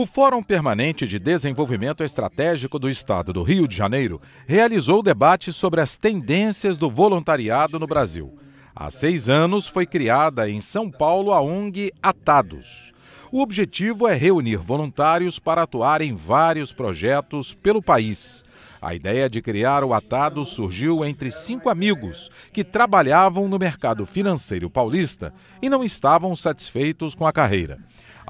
O Fórum Permanente de Desenvolvimento Estratégico do Estado do Rio de Janeiro realizou debates sobre as tendências do voluntariado no Brasil. Há seis anos foi criada em São Paulo a ONG Atados. O objetivo é reunir voluntários para atuar em vários projetos pelo país. A ideia de criar o Atado surgiu entre cinco amigos que trabalhavam no mercado financeiro paulista e não estavam satisfeitos com a carreira.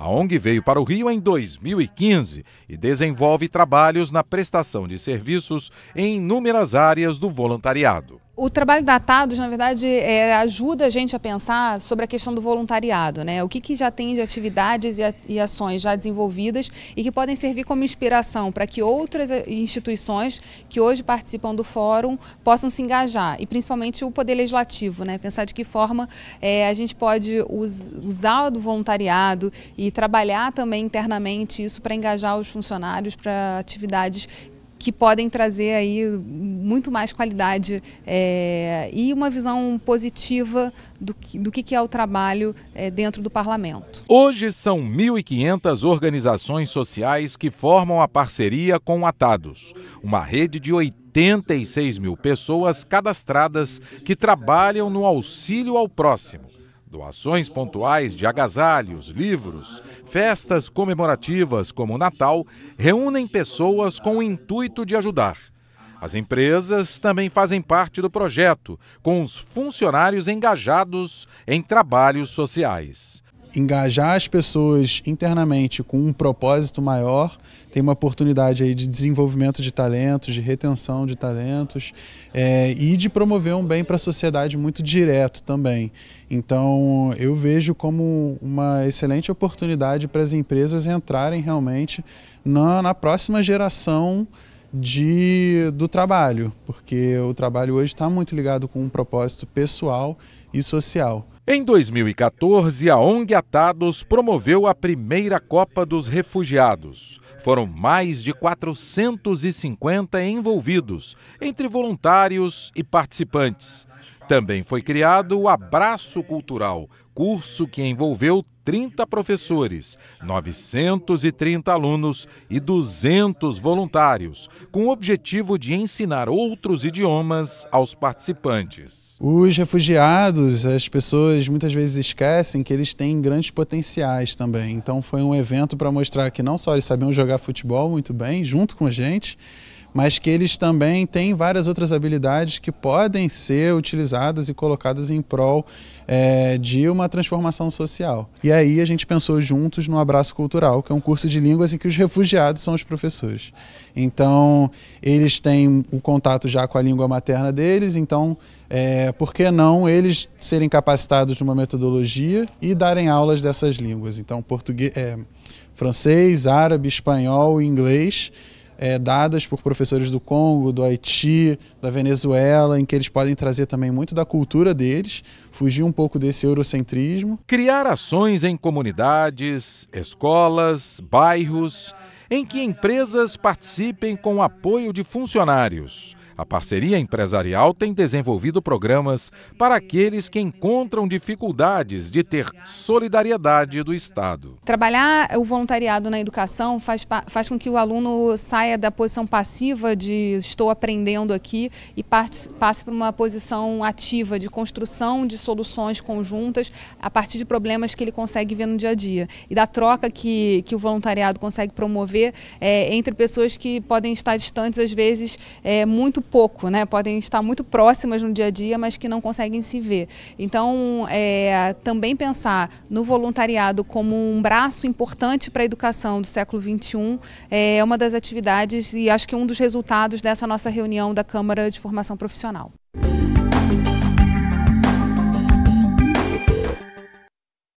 A ONG veio para o Rio em 2015 e desenvolve trabalhos na prestação de serviços em inúmeras áreas do voluntariado. O trabalho da Tados, na verdade, é, ajuda a gente a pensar sobre a questão do voluntariado, né? O que, que já tem de atividades e, a, e ações já desenvolvidas e que podem servir como inspiração para que outras eh, instituições que hoje participam do fórum possam se engajar e principalmente o poder legislativo, né? Pensar de que forma é, a gente pode us, usar do voluntariado e trabalhar também internamente isso para engajar os funcionários para atividades que podem trazer aí muito mais qualidade é, e uma visão positiva do que, do que é o trabalho é, dentro do parlamento. Hoje são 1.500 organizações sociais que formam a parceria com Atados, uma rede de 86 mil pessoas cadastradas que trabalham no auxílio ao próximo Doações pontuais de agasalhos, livros, festas comemorativas como o Natal reúnem pessoas com o intuito de ajudar. As empresas também fazem parte do projeto, com os funcionários engajados em trabalhos sociais engajar as pessoas internamente com um propósito maior, tem uma oportunidade aí de desenvolvimento de talentos, de retenção de talentos é, e de promover um bem para a sociedade muito direto também. Então, eu vejo como uma excelente oportunidade para as empresas entrarem realmente na, na próxima geração de, do trabalho, porque o trabalho hoje está muito ligado com um propósito pessoal e social. Em 2014, a ONG Atados promoveu a primeira Copa dos Refugiados. Foram mais de 450 envolvidos, entre voluntários e participantes. Também foi criado o Abraço Cultural, curso que envolveu 30 professores, 930 alunos e 200 voluntários, com o objetivo de ensinar outros idiomas aos participantes. Os refugiados, as pessoas muitas vezes esquecem que eles têm grandes potenciais também. Então foi um evento para mostrar que não só eles sabiam jogar futebol muito bem, junto com a gente, mas que eles também têm várias outras habilidades que podem ser utilizadas e colocadas em prol é, de uma transformação social. E aí a gente pensou juntos no Abraço Cultural, que é um curso de línguas em que os refugiados são os professores. Então, eles têm o contato já com a língua materna deles, então, é, por que não eles serem capacitados numa metodologia e darem aulas dessas línguas? Então, português, é, eh, francês, árabe, espanhol e inglês é, dadas por professores do Congo, do Haiti, da Venezuela, em que eles podem trazer também muito da cultura deles, fugir um pouco desse eurocentrismo. Criar ações em comunidades, escolas, bairros, em que empresas participem com o apoio de funcionários a parceria empresarial tem desenvolvido programas para aqueles que encontram dificuldades de ter solidariedade do Estado. Trabalhar o voluntariado na educação faz, faz com que o aluno saia da posição passiva de estou aprendendo aqui e passe, passe para uma posição ativa de construção de soluções conjuntas a partir de problemas que ele consegue ver no dia a dia e da troca que, que o voluntariado consegue promover é, entre pessoas que podem estar distantes, às vezes, é, muito pouco, né? Podem estar muito próximas no dia a dia, mas que não conseguem se ver. Então, é, também pensar no voluntariado como um braço importante para a educação do século XXI é uma das atividades e acho que um dos resultados dessa nossa reunião da Câmara de Formação Profissional.